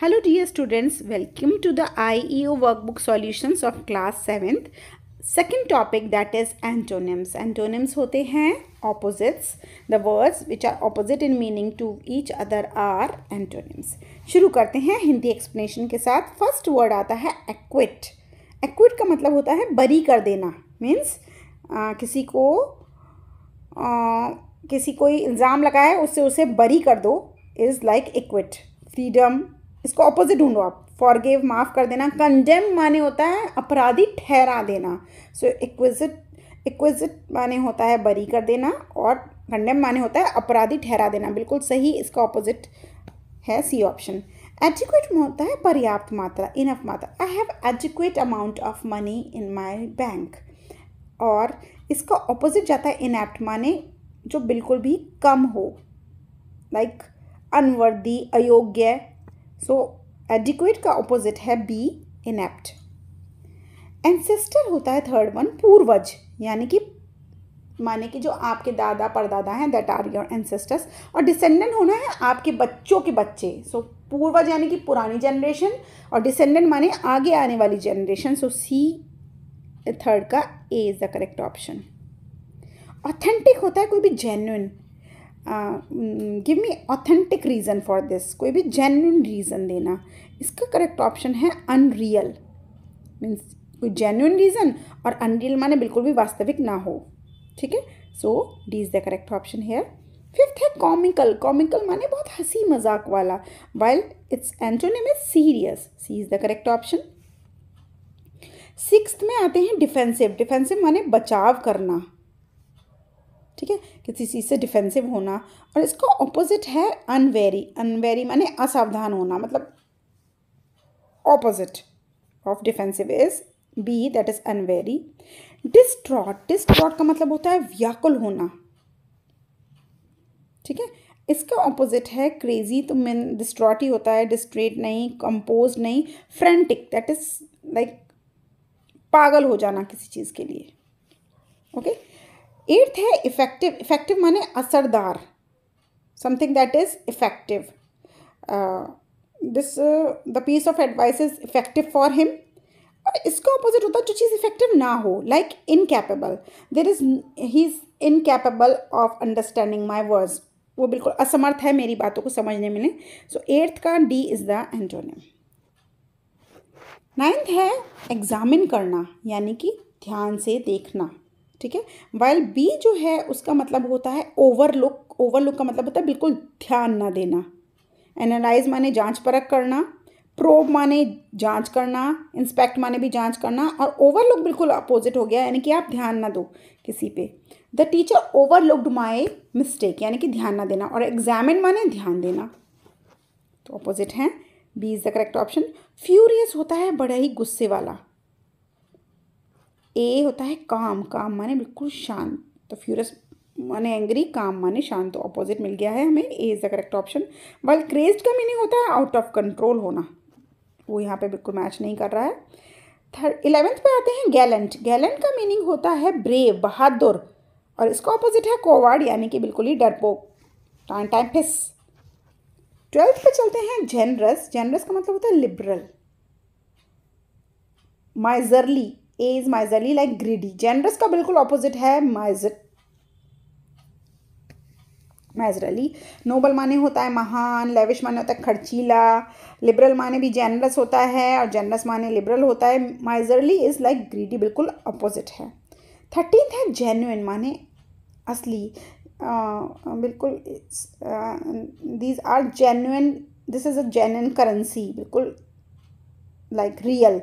Hello dear students welcome to the IEO workbook solutions of class seventh second topic that is antonyms antonyms होते हैं opposites the words which are opposite in meaning to each other are antonyms शुरू करते हैं Hindi explanation के साथ first word आता है equity equity का मतलब होता है बरी कर देना मीन्स किसी को आ, किसी कोई इल्ज़ाम लगाए उससे उसे बरी कर दो इज़ लाइक इक्विट फ्रीडम इसको ऑपोजिट ढूंढो आप फॉरगेव माफ़ कर देना कंडेम माने होता है अपराधी ठहरा देना सो इक्विजिट इक्विजिट माने होता है बरी कर देना और कंडेम माने होता है अपराधी ठहरा देना बिल्कुल सही इसका ऑपोजिट है सी ऑप्शन एजुकेट में होता है पर्याप्त मात्रा इनफ मात्रा I have adequate amount of money in my bank और इसका ऑपोजिट जाता है इनएप्ट माने जो बिल्कुल भी कम हो लाइक like, अनवर्दी अयोग्य सो एडिक्वेट का ऑपोजिट है बी इनेप्ट एंसेस्टर होता है थर्ड वन पूर्वज यानी कि माने कि जो आपके दादा परदादा हैं दैट आर योर एंसेस्टर्स और डिसेंडेंट होना है आपके बच्चों के बच्चे सो so, पूर्वज यानी कि पुरानी जनरेशन और डिसेंडेंट माने आगे आने वाली जनरेशन सो सी थर्ड का A is the correct option authentic होता है कोई भी genuine give me authentic reason for this कोई भी जेन्यून रीज़न देना इसका करेक्ट ऑप्शन है अनरियल मीन्स कोई जेन्यून रीज़न और अनरियल माने बिल्कुल भी वास्तविक ना हो ठीक है so D is the correct option here fifth है कॉमिकल कॉमिकल माने बहुत हंसी मजाक वाला while it's antonym is serious C is the correct option six में आते हैं डिफेंसिव डिफेंसिव माने बचाव करना ठीक है किसी चीज़ से डिफेंसिव होना और इसका ऑपोजिट है अनवेरी अनवेरी माने असावधान होना मतलब opposite of defensive is B that is unwary distraught distraught का मतलब होता है व्याकुल होना ठीक है इसका ऑपोजिट है क्रेजी तो मेन डिस्ट्रॉट ही होता है डिस्ट्रेट नहीं कंपोज नहीं फ्रेंटिक दैट इज़ लाइक पागल हो जाना किसी चीज़ के लिए ओके okay? एट्थ है इफ़ेक्टिव इफ़ेक्टिव माने असरदार something that is effective this the piece of advice is effective for him और इसका अपोजिट होता है जो चीज़ इफ़ेक्टिव ना हो like incapable there is he is incapable of understanding my words वो बिल्कुल असमर्थ है मेरी बातों को समझने में सो एट्थ का D is the antonym ninth है एग्जामिन करना यानी कि ध्यान से देखना ठीक है वाइल बी जो है उसका मतलब होता है ओवरलुक ओवरलुक का मतलब होता है बिल्कुल ध्यान ना देना एनालाइज माने जांच परख करना प्रोब माने जांच करना इंस्पेक्ट माने भी जांच करना और ओवरलुक बिल्कुल अपोजिट हो गया यानी कि आप ध्यान ना दो किसी पे the teacher overlooked my mistake यानी कि ध्यान ना देना और एग्जामिन माने ध्यान देना तो अपोजिट हैं B is the correct option furious होता है बड़ा ही गुस्से वाला ए होता है काम काम माने बिल्कुल शांत तो फ्यूरस माने एंग्री काम माने शांत तो ऑपोजिट मिल गया है हमें A is the correct option वाल क्रेज्ड का मीनिंग होता है आउट ऑफ कंट्रोल होना वो यहाँ पे बिल्कुल मैच नहीं कर रहा है थर्ड इलेवेंथ पे आते हैं गैलेंट गैलेंट का मीनिंग होता है ब्रेव बहादुर और इसका ऑपोजिट है कोवार्ड यानी कि बिल्कुल ही डरपोक टाइम टाइम फिस ट्वेल्थ पे चलते हैं जेनरस जेनरस का मतलब होता है liberal miserly A is miserly like greedy generous का बिल्कुल ऑपोजिट है माइजर मैजरली नोबल माने होता है महान लेविश माने होता है खर्चीला लिबरल माने भी जेनरस होता है और जेनरस माने लिबरल होता है माइजरली इज़ लाइक ग्रीडी बिल्कुल अपोजिट है थर्टीन है जेन्यून माने असली आ, बिल्कुल these are genuine this is a genuine currency बिल्कुल लाइक रियल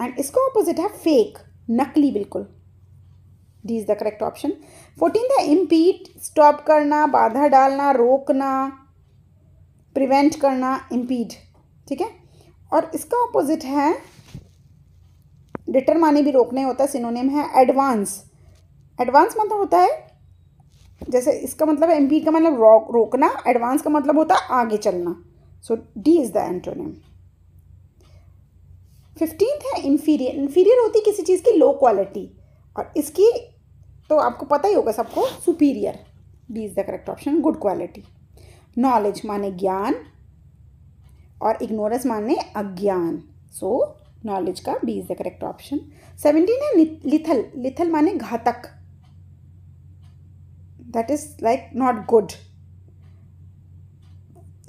एंड इसका ऑपोजिट है फेक नकली बिल्कुल D is the correct option fourteen the impede stop करना बाधा डालना रोकना प्रिवेंट करना इम्पीड ठीक है और इसका ऑपोजिट है डिटर माने भी रोकने होता है सिनोनेम है एडवांस एडवांस मतलब होता है जैसे इसका मतलब है का मतलब रोकना एडवांस का मतलब होता है आगे चलना so D is the antonym fifteen है इन्फीरियर इन्फीरियर होती किसी चीज़ की लो क्वालिटी और इसकी तो आपको पता ही होगा सबको superior B is the correct option good quality knowledge माने ज्ञान और इग्नोरेंस माने अज्ञान सो नॉलेज का B is the correct option seventeen है लिथल लिथल माने घातक that is like not good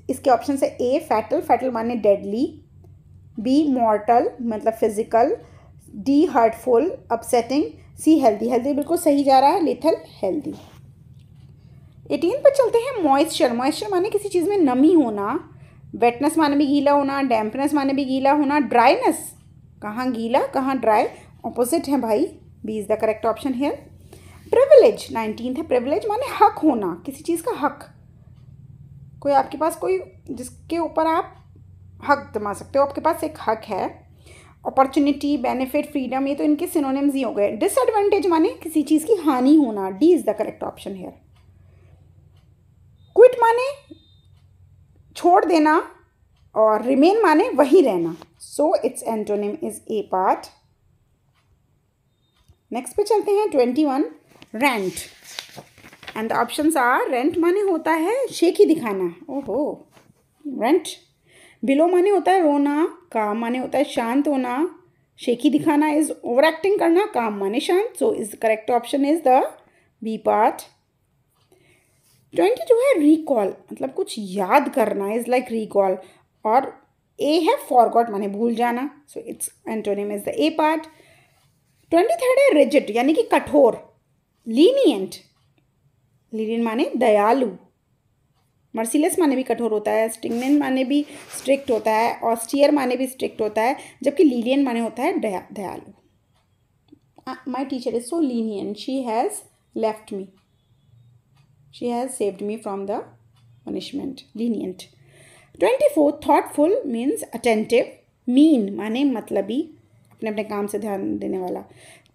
इसके ऑप्शन है ए फैटल फैटल माने डेडली बी मॉर्टल मतलब physical D hurtful upsetting C healthy healthy बिल्कुल सही जा रहा है लिथल हेल्दी एटीन पर चलते हैं मॉइस्चर मॉइस्चर माने किसी चीज़ में नमी होना वेटनेस माने भी गीला होना डैम्पनेस माने भी गीला होना ड्राइनेस कहाँ गीला कहाँ ड्राई ऑपोजिट है भाई B is the correct option here privilege nineteen है प्रिविलेज माने हक होना किसी चीज़ का हक कोई आपके पास कोई जिसके ऊपर आप हक जमा सकते हो आपके पास एक हक है अपॉर्चुनिटी बेनिफिट फ्रीडम ये तो इनके सिनोनिम्स ही हो गए डिसएडवांटेज माने किसी चीज़ की हानि होना D is the correct option here quit माने छोड़ देना और रिमेन माने वहीं रहना so it's antonym is A part next पे चलते हैं twenty one rent and options are rent माने होता है शेख ही दिखाना ओहो रेंट बिलो माने होता है रोना काम माने होता है शांत होना शेखी दिखाना इज ओवर एक्टिंग करना काम माने शांत so is correct option is the B part twenty जो है रिकॉल मतलब कुछ याद करना इज लाइक रिकॉल और ए है फॉरगॉट माने भूल जाना so it's antonym is the A part twenty third है रिजिट यानी कि कठोर लीनियंट लीनियंट माने दयालु मर्सीलेस माने भी कठोर होता है स्टिंगमेन माने भी स्ट्रिक्ट होता है ऑस्टियर माने भी स्ट्रिक्ट होता है जबकि लीनियन माने होता है दयालु my teacher is so lenient she has left me she has saved me from the punishment lenient twenty four thoughtful means attentive mean माने मतलब ही अपने अपने काम से ध्यान देने वाला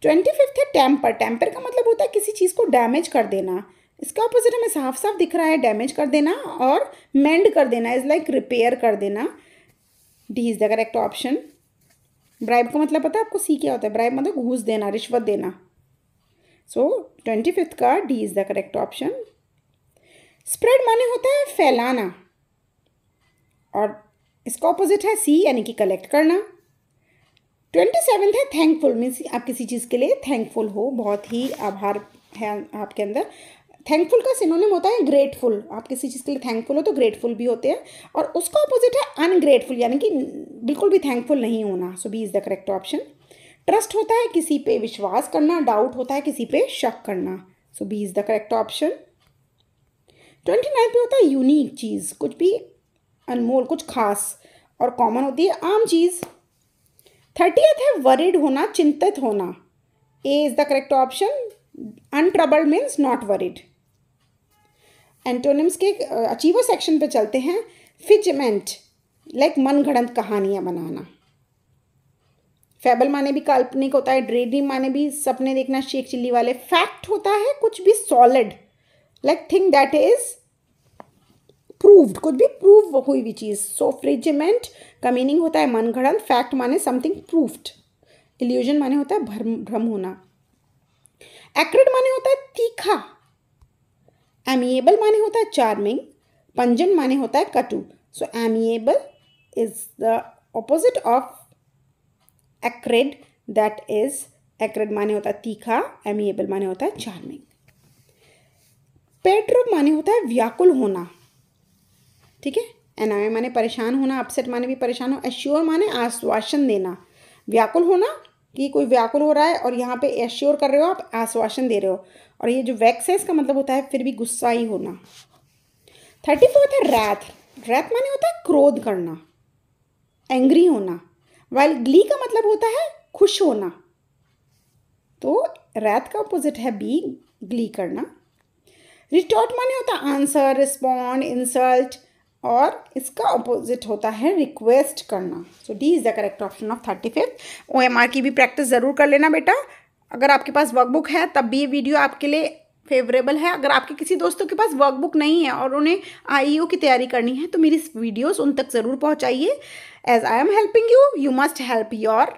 ट्वेंटी फिफ्थ है टेम्पर टेम्पर का मतलब होता है किसी चीज़ को डैमेज कर देना इसका ऑपोजिट हमें साफ साफ दिख रहा है डैमेज कर देना और मेंड कर देना इज़ लाइक रिपेयर कर देना D is the correct option bribe का मतलब पता है आपको सी क्या होता है ब्राइब मतलब घूस देना रिश्वत देना सो ट्वेंटी फिफ्थ का D is the correct option spread माने होता है फैलाना और इसका ऑपोजिट है सी यानी कि कलेक्ट करना ट्वेंटी सेवेंथ है थैंकफुल मीन्स आप किसी चीज़ के लिए थैंकफुल हो बहुत ही आभार है आपके अंदर थैंकफुल का सिनोनिम होता है ग्रेटफुल आप किसी चीज़ के लिए थैंकफुल हो तो ग्रेटफुल भी होते हैं और उसका अपोजिट है अनग्रेटफुल यानी कि बिल्कुल भी थैंकफुल नहीं होना so B is the correct option trust होता है किसी पे विश्वास करना डाउट होता है किसी पे शक करना so B is the correct option twenty nine पे होता है यूनिक चीज़ कुछ भी अनमोल कुछ खास और कॉमन होती है आम चीज़ थर्टीएथ है वरिड होना चिंतित होना A is the correct option untroubled means not worried antonyms के अचीवर सेक्शन पे चलते हैं फिजमेंट लाइक मनगढ़ंत कहानियाँ बनाना फेबल माने भी काल्पनिक होता है ड्रे माने भी सपने देखना शेख चिल्ली वाले फैक्ट होता है कुछ भी solid like thing that is proved कुछ भी प्रूव हुई हुई चीज़ सो फ्रिजमेंट का मीनिंग होता है मनगढ़ंत फैक्ट माने समथिंग प्रूफ्ड इल्यूजन माने होता है भ्रम भ्रम होना एक्रेट माने होता है तीखा एमिएबल माने होता है चार्मिंग पंजन माने होता है कटु so amiable is the opposite of acrid that is acrid माने होता है तीखा एमिएबल माने होता है चार्मिंग पेट्रो माने होता है व्याकुल होना ठीक है एनाय माने परेशान होना अपसेट माने भी परेशान हो एश्योर माने आश्वासन देना व्याकुल होना कि कोई व्याकुल हो रहा है और यहाँ पे एश्योर कर रहे हो आप आश्वासन दे रहे हो और ये जो वैक्स है इसका मतलब होता है फिर भी गुस्सा ही होना थर्टी फोर्थ है रैथ रैथ माने होता है क्रोध करना एंग्री होना वाइल ग्ली का मतलब होता है खुश होना तो रैथ का अपोजिट है बी ग्ली करना रिटॉर्ट माने होता है आंसर रिस्पॉन्ड इंसल्ट और इसका अपोजिट होता है रिक्वेस्ट करना so D is the correct option of thirty fifth O M R की भी प्रैक्टिस ज़रूर कर लेना बेटा अगर आपके पास वर्कबुक है तब भी ये वीडियो आपके लिए फेवरेबल है अगर आपके किसी दोस्तों के पास वर्कबुक नहीं है और उन्हें आई e की तैयारी करनी है तो मेरी वीडियोस उन तक ज़रूर पहुंचाइए as I am helping you you must help your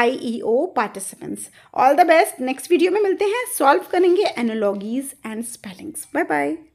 I E O participants all the best next video में मिलते हैं सॉल्व करेंगे analogies and spellings bye bye